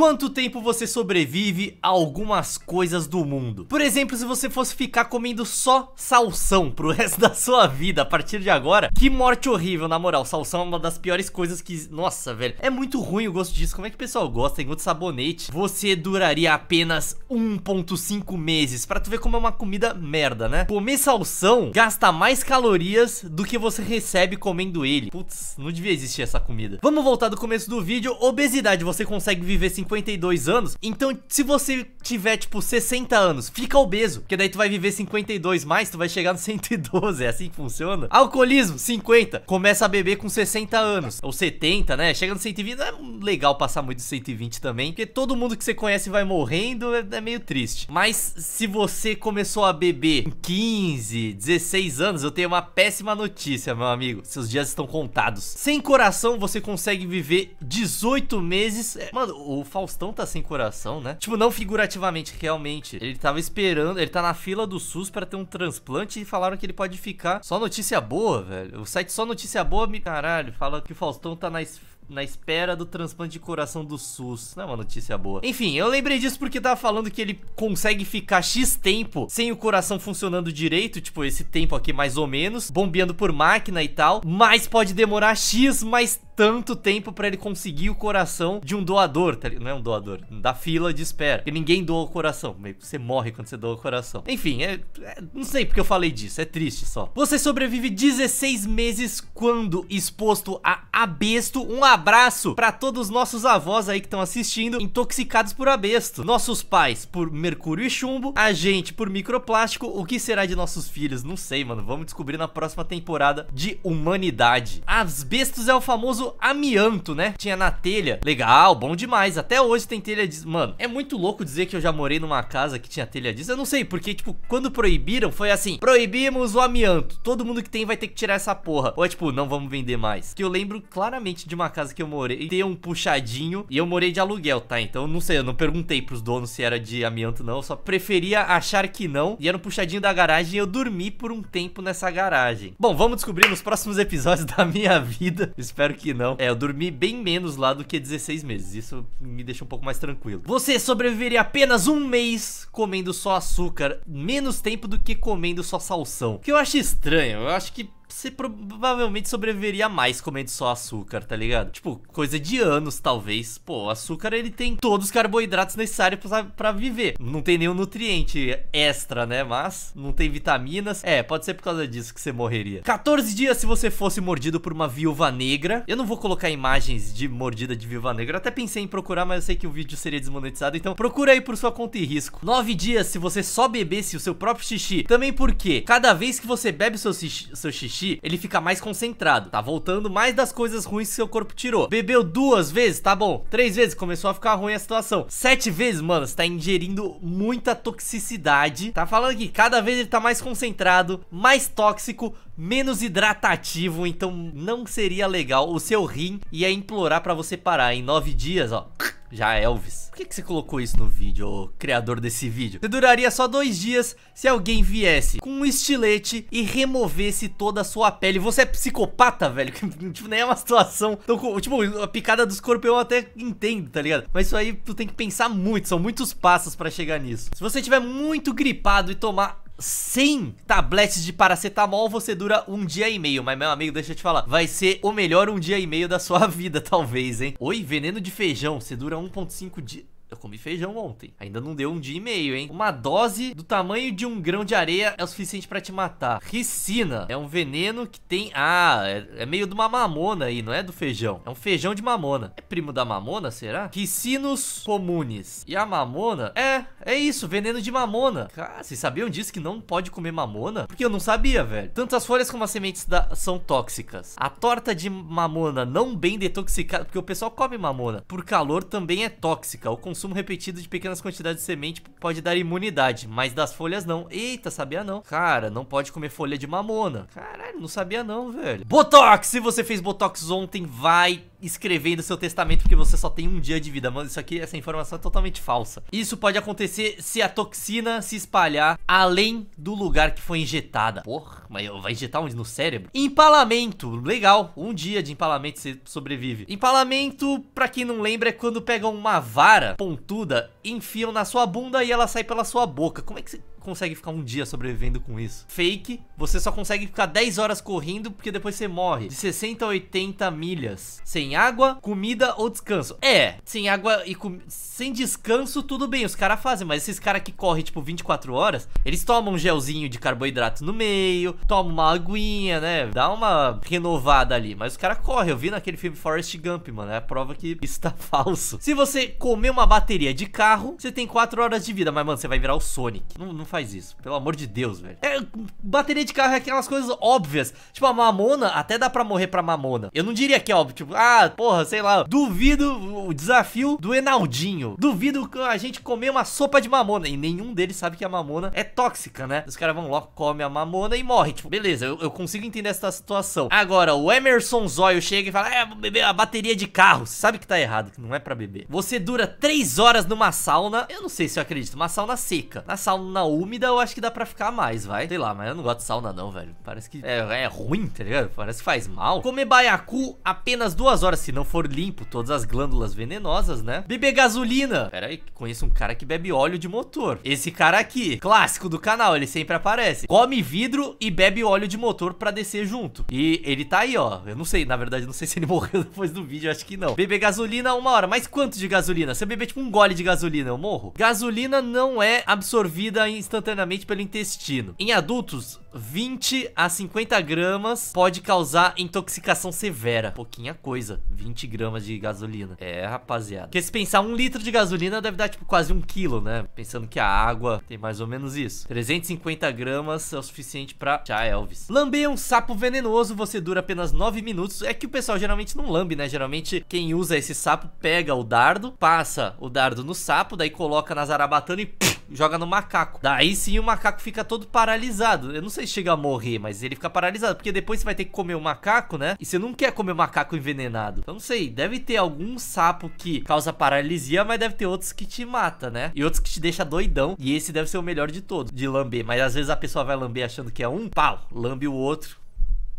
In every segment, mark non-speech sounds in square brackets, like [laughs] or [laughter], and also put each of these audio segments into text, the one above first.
Quanto tempo você sobrevive a algumas coisas do mundo? Por exemplo, se você fosse ficar comendo só salsão pro [laughs] resto da sua vida a partir de agora, que morte horrível, na moral. Salsão é uma das piores coisas que. Nossa, velho. É muito ruim o gosto disso. Como é que o pessoal gosta? Enquanto sabonete, você duraria apenas 1,5 meses. Pra tu ver como é uma comida merda, né? Comer salsão gasta mais calorias do que você recebe comendo ele. Putz, não devia existir essa comida. Vamos voltar do começo do vídeo. Obesidade, você consegue viver 5 52 anos. Então, se você tiver, tipo, 60 anos, fica obeso. Porque daí tu vai viver 52 mais, tu vai chegar no 112. [laughs] É assim que funciona. Alcoolismo, 50. Começa a beber com 60 anos. Ou 70, né? Chega no 120. Não é legal passar muito de 120 também. Porque todo mundo que você conhece vai morrendo. É, é meio triste. Mas se você começou a beber com 15, 16 anos, eu tenho uma péssima notícia, meu amigo. Seus dias estão contados. Sem coração, você consegue viver 18 meses. É, mano, o Faustão tá sem coração, né? Tipo, não figurativamente, realmente. Ele tava esperando, ele tá na fila do SUS para ter um transplante e falaram que ele pode ficar. Só notícia boa, velho. O site só notícia boa me. Caralho, fala que o Faustão tá na na espera do transplante de coração do SUS. Não é uma notícia boa. Enfim, eu lembrei disso porque tava falando que ele consegue ficar X tempo sem o coração funcionando direito, tipo esse tempo aqui mais ou menos, bombeando por máquina e tal, mas pode demorar X mais tanto tempo para ele conseguir o coração de um doador, tá Não é um doador, da fila de espera. Porque ninguém doa o coração. você morre quando você doa o coração. Enfim, é, é, não sei porque eu falei disso, é triste só. Você sobrevive 16 meses quando exposto a abesto. Um abraço para todos os nossos avós aí que estão assistindo, intoxicados por abesto. Nossos pais por mercúrio e chumbo, a gente por microplástico. O que será de nossos filhos? Não sei, mano. Vamos descobrir na próxima temporada de Humanidade. Asbestos é o famoso amianto, né? Tinha na telha. Legal, bom demais. Até hoje tem telha disso. Mano, é muito louco dizer que eu já morei numa casa que tinha telha disso. Eu não sei, porque, tipo, quando proibiram, foi assim: proibimos o amianto. Todo mundo que tem vai ter que tirar essa porra. Ou é tipo, não vamos vender mais. Que eu lembro claramente de uma casa que eu morei, ter um puxadinho e eu morei de aluguel, tá? Então, não sei, eu não perguntei pros donos se era de amianto, não. Eu só preferia achar que não. E era um puxadinho da garagem e eu dormi por um tempo nessa garagem. Bom, vamos descobrir nos próximos episódios [laughs] da minha vida. Espero que não não. É, eu dormi bem menos lá do que 16 meses. Isso me deixa um pouco mais tranquilo. Você sobreviveria apenas um mês comendo só açúcar, menos tempo do que comendo só salsão. O que eu acho estranho. Eu acho que você provavelmente sobreviveria mais comendo só açúcar, tá ligado? Tipo, coisa de anos, talvez. Pô, o açúcar ele tem todos os carboidratos necessários para viver. Não tem nenhum nutriente extra, né? Mas não tem vitaminas. É, pode ser por causa disso que você morreria. 14 dias se você fosse mordido por uma viúva negra. Eu não vou colocar imagens de mordida de viúva negra. Eu até pensei em procurar, mas eu sei que o vídeo seria desmonetizado. Então procura aí por sua conta e risco. 9 dias se você só bebesse o seu próprio xixi. Também porque cada vez que você bebe o seu xixi, seu xixi ele fica mais concentrado. Tá voltando mais das coisas ruins que seu corpo tirou. Bebeu duas vezes, tá bom. Três vezes, começou a ficar ruim a situação. Sete vezes, mano, você tá ingerindo muita toxicidade. Tá falando que cada vez ele tá mais concentrado, mais tóxico, menos hidratativo. Então não seria legal o seu rim ia implorar pra você parar. Em nove dias, ó já Elvis. Por que, que você colocou isso no vídeo, ô, criador desse vídeo? Você duraria só dois dias se alguém viesse com um estilete e removesse toda a sua pele. Você é psicopata, velho? [laughs] tipo, nem é uma situação... Tão, tipo, a picada do escorpião eu até entendo, tá ligado? Mas isso aí tu tem que pensar muito, são muitos passos pra chegar nisso. Se você tiver muito gripado e tomar 100 tabletes de paracetamol, você dura um dia e meio. Mas, meu amigo, deixa eu te falar, vai ser o melhor um dia e meio da sua [laughs] vida, talvez, hein? Oi, veneno de feijão, você dura 1.5 dias. Eu comi feijão ontem. Ainda não deu um dia e meio, hein? Uma dose do tamanho de um grão de areia é o suficiente pra te matar. Ricina é um veneno que tem... Ah, é, é meio de uma mamona aí, não é do feijão. É um feijão de mamona. É primo da mamona, será? Ricinos comunes. E a mamona... É, é isso, veneno de mamona. Cara, vocês sabiam disso que não pode comer mamona? Porque eu não sabia, velho. Tanto as folhas como as sementes da... são tóxicas. A torta de mamona não bem detoxicada... Porque o pessoal come mamona. Por calor também é tóxica. O consumo repetido de pequenas quantidades de semente pode dar imunidade, mas das folhas não. Eita, sabia não. Cara, não pode comer folha de mamona. Caralho não sabia não, velho. Botox! Se você fez Botox ontem, vai escrevendo seu testamento porque você só tem um dia de vida. Mano, isso aqui, essa informação é totalmente falsa. Isso pode acontecer se a toxina se espalhar além do lugar que foi injetada. Porra, mas vai injetar onde? No cérebro? Empalamento. Legal. Um dia de empalamento você sobrevive. Empalamento, pra quem não lembra, é quando pegam uma vara pontuda, enfiam na sua bunda e ela sai pela sua boca. Como é que você consegue ficar um dia sobrevivendo com isso. Fake, você só consegue ficar 10 horas correndo porque depois você morre. De 60 a 80 milhas. Sem água, comida ou descanso. É, sem água e com... sem descanso, tudo bem, os caras fazem. Mas esses caras que correm, tipo, 24 horas, eles tomam um gelzinho de carboidrato no meio, tomam uma aguinha, né? Dá uma renovada ali. Mas os caras correm. Eu vi naquele filme Forrest Gump, mano. É a prova que isso tá [laughs] falso. Se você comer uma bateria de carro, você tem 4 horas de vida. Mas, mano, você vai virar o Sonic. Não, não faz isso. Pelo amor de Deus, velho. É, bateria de carro é aquelas coisas óbvias. Tipo, a mamona, até dá pra morrer pra mamona. Eu não diria que é óbvio. Tipo, ah, porra, sei lá. Duvido o desafio do Enaldinho. Duvido a gente comer uma sopa de mamona. E nenhum deles sabe que a mamona é tóxica, né? Os caras vão logo, come a mamona e morre. Tipo, beleza, eu, eu consigo entender essa situação. Agora, o Emerson Zóio chega e fala, é, vou beber a bateria de carro. Você sabe que tá errado, que não é pra beber. Você dura três horas numa sauna. Eu não sei se eu acredito. Uma sauna seca. Na sauna úmida úmida, eu acho que dá pra ficar mais, vai. Sei lá, mas eu não gosto de sauna não, velho. Parece que é, é ruim, tá ligado? Parece que faz mal. Comer baiacu apenas duas horas, se não for limpo. Todas as glândulas venenosas, né? Beber gasolina. Pera aí, conheço um cara que bebe óleo de motor. Esse cara aqui, clássico do canal, ele sempre aparece. Come vidro e bebe óleo de motor pra descer junto. E ele tá aí, ó. Eu não sei, na verdade, não sei se ele [laughs] morreu depois do vídeo, acho que não. Beber gasolina uma hora. Mas quanto de gasolina? Se eu beber tipo um gole de gasolina, eu morro? Gasolina não é absorvida em instantaneamente pelo intestino. Em adultos, 20 a 50 gramas pode causar intoxicação severa. Pouquinha coisa, 20 gramas de gasolina. É, rapaziada. Porque se pensar, um litro de gasolina deve dar, tipo, quase um quilo, né? Pensando que a água tem mais ou menos isso. 350 gramas é o suficiente pra... Tchau, Elvis. Lamber um sapo venenoso, você dura apenas 9 minutos. É que o pessoal geralmente não lambe, né? Geralmente, quem usa esse sapo pega o dardo, passa o dardo no sapo, daí coloca na zarabatana e... Pff, joga no macaco. Daí sim o macaco fica todo paralisado. Eu não sei se chega a morrer, mas ele fica paralisado. Porque depois você vai ter que comer o macaco, né? E você não quer comer o macaco envenenado. Então não sei, deve ter algum sapo que causa paralisia, mas deve ter outros que te mata, né? E outros que te deixa doidão. E esse deve ser o melhor de todos, de lamber. Mas às vezes a pessoa vai lamber achando que é um, pau, lambe o outro.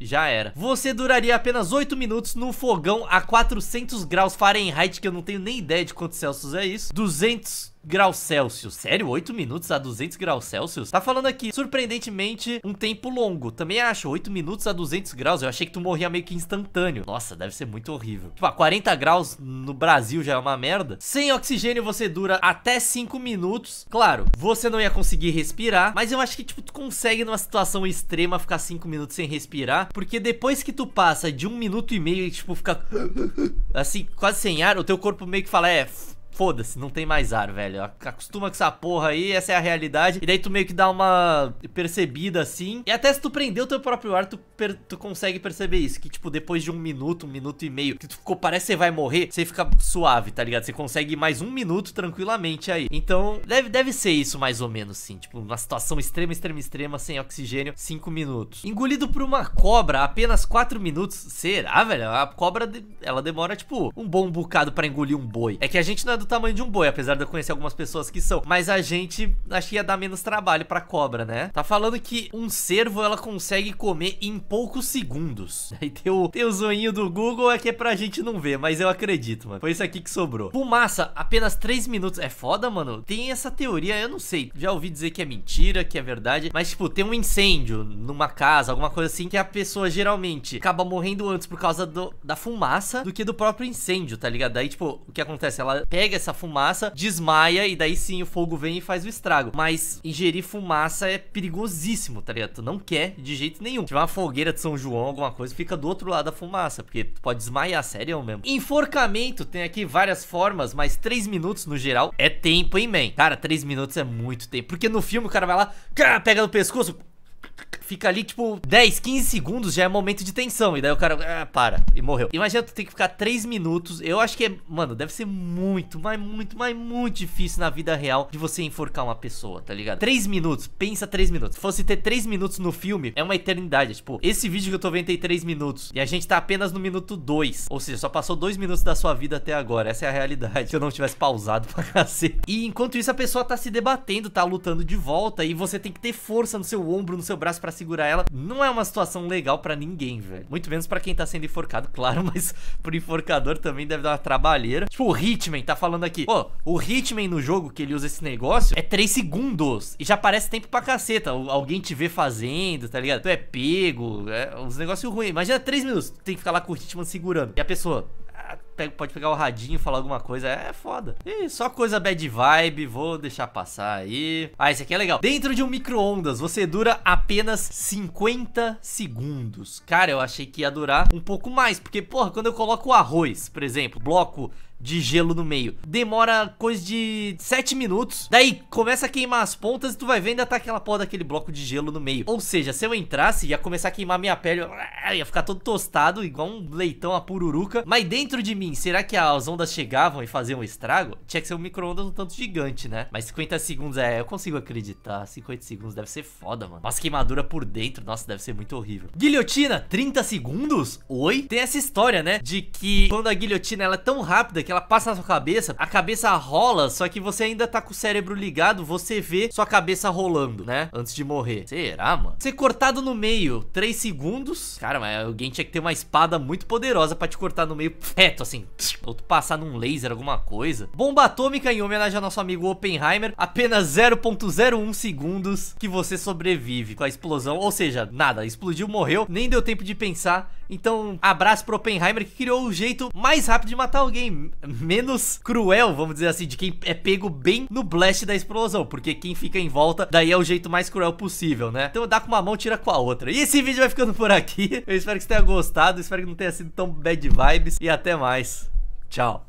Já era. Você duraria apenas 8 minutos no fogão a 400 graus Fahrenheit, que eu não tenho nem ideia de quantos Celsius é isso. 200 graus Celsius. Sério? 8 minutos a 200 graus Celsius? Tá falando aqui, surpreendentemente, um tempo longo. Também acho, 8 minutos a 200 graus. Eu achei que tu morria meio que instantâneo. Nossa, deve ser muito horrível. Tipo, ah, a 40 graus no Brasil já é uma merda. Sem oxigênio você dura até 5 minutos. Claro, você não ia conseguir respirar, mas eu acho que, tipo, tu consegue numa situação extrema ficar 5 minutos sem respirar, porque depois que tu passa de um minuto e meio e, tipo, fica assim, quase sem ar, o teu corpo meio que fala, é, foda-se, não tem mais ar, velho. Acostuma com essa porra aí, essa é a realidade. E daí tu meio que dá uma percebida assim. E até se tu prender o teu próprio ar, tu, tu consegue perceber isso. Que, tipo, depois de um minuto, um minuto e meio, que tu ficou, parece que você vai morrer, você fica suave, tá ligado? Você consegue mais um minuto tranquilamente aí. Então, deve, deve ser isso mais ou menos, sim. Tipo, uma situação extrema, extrema, extrema, sem oxigênio, cinco minutos. Engolido por uma cobra, apenas quatro minutos. Será, velho? A cobra, ela demora, tipo, um bom bocado para engolir um boi. É que a gente não é do tamanho de um boi, apesar de eu conhecer algumas pessoas que são. Mas a gente acho que ia dar menos trabalho pra cobra, né? Tá falando que um cervo ela consegue comer em poucos segundos. [laughs] Aí tem o, tem o zoinho do Google, é que é pra gente não ver, mas eu acredito, mano. Foi isso aqui que sobrou. Fumaça, apenas 3 minutos. É foda, mano? Tem essa teoria, eu não sei. Já ouvi dizer que é mentira, que é verdade. Mas, tipo, tem um incêndio numa casa, alguma coisa assim, que a pessoa geralmente acaba morrendo antes por causa do, da fumaça do que do próprio incêndio, tá ligado? Daí, tipo, o que acontece? Ela pega essa fumaça, desmaia e daí sim o fogo vem e faz o estrago. Mas ingerir fumaça é perigosíssimo, tá ligado? Tu não quer de jeito nenhum. Se tiver uma fogueira de São João, alguma coisa, fica do outro lado da fumaça, porque tu pode desmaiar, sério mesmo. Enforcamento tem aqui várias formas, mas 3 minutos no geral é tempo, hein, man? Cara, 3 minutos é muito tempo, porque no filme o cara vai lá, pega no pescoço, fica ali, tipo, 10, 15 segundos já é momento de tensão. E daí o cara, ah, para, e morreu. Imagina tu tem que ficar 3 minutos. Eu acho que é, mano, deve ser muito, mas muito, mas muito difícil na vida real de você enforcar uma pessoa, tá ligado? 3 minutos, pensa 3 minutos. Se fosse ter 3 minutos no filme, é uma eternidade. Tipo, esse vídeo que eu tô vendo tem 3 minutos e a gente tá apenas no minuto 2. Ou seja, só passou 2 minutos da sua vida até agora. Essa é a realidade. [laughs] Se eu não tivesse pausado pra cacete. E enquanto isso, a pessoa tá se debatendo, tá lutando de volta e você tem que ter força no seu ombro, no seu braço para segurar ela, não é uma situação legal pra ninguém, velho. Muito menos pra quem tá sendo enforcado, [laughs] claro, mas pro enforcador também deve dar uma trabalheira. Tipo, o Hitman tá falando aqui, pô, o Hitman no jogo que ele usa esse negócio é 3 segundos e já parece tempo pra caceta. Alguém te vê fazendo, tá ligado? Tu é pego, é uns negócios ruins. Imagina 3 é minutos, tu tem que ficar lá com o Hitman segurando. E a pessoa, ah, pode pegar o radinho e falar alguma coisa. É foda. E só coisa bad vibe, vou deixar passar aí. Ah, esse aqui é legal. Dentro de um micro-ondas, você dura apenas 50 segundos. Cara, eu achei que ia durar um pouco mais, porque, porra, quando eu coloco o arroz, por exemplo, bloco de gelo no meio. Demora coisa de 7 minutos. Daí começa a queimar as pontas e tu vai ver ainda tá aquela porra daquele bloco de gelo no meio. Ou seja, se eu entrasse, ia começar a queimar minha pele, ia ficar todo tostado, igual um leitão a pururuca. Mas dentro de mim Assim, será que as ondas chegavam e faziam um estrago? Tinha que ser um micro-ondas um tanto gigante, né? Mas 50 segundos, é, eu consigo acreditar. 50 segundos deve ser foda, mano. Nossa, queimadura por dentro, nossa, deve ser muito horrível. Guilhotina, 30 segundos? Oi? Tem essa história, né? De que quando a guilhotina ela é tão rápida que ela passa na sua cabeça, a cabeça rola, só que você ainda tá com o cérebro ligado, você vê sua cabeça rolando, né? Antes de morrer. Será, mano? Ser cortado no meio, 3 segundos? Cara, mas alguém tinha que ter uma espada muito poderosa pra te cortar no meio reto, assim assim, ou tu passar num laser, alguma coisa. Bomba atômica em homenagem ao nosso amigo Oppenheimer, apenas 0.01 segundos que você sobrevive com a explosão, ou seja, nada, explodiu, morreu, nem deu tempo de pensar, então, abraço pro Oppenheimer que criou o jeito mais rápido de matar alguém, menos cruel, vamos dizer assim, de quem é pego bem no blast da explosão, porque quem fica em volta, daí é o jeito mais cruel possível, né? Então dá com uma mão, tira com a outra. E esse vídeo vai ficando por aqui. Eu espero que você tenha gostado, espero que não tenha sido tão bad vibes e até mais. Tchau.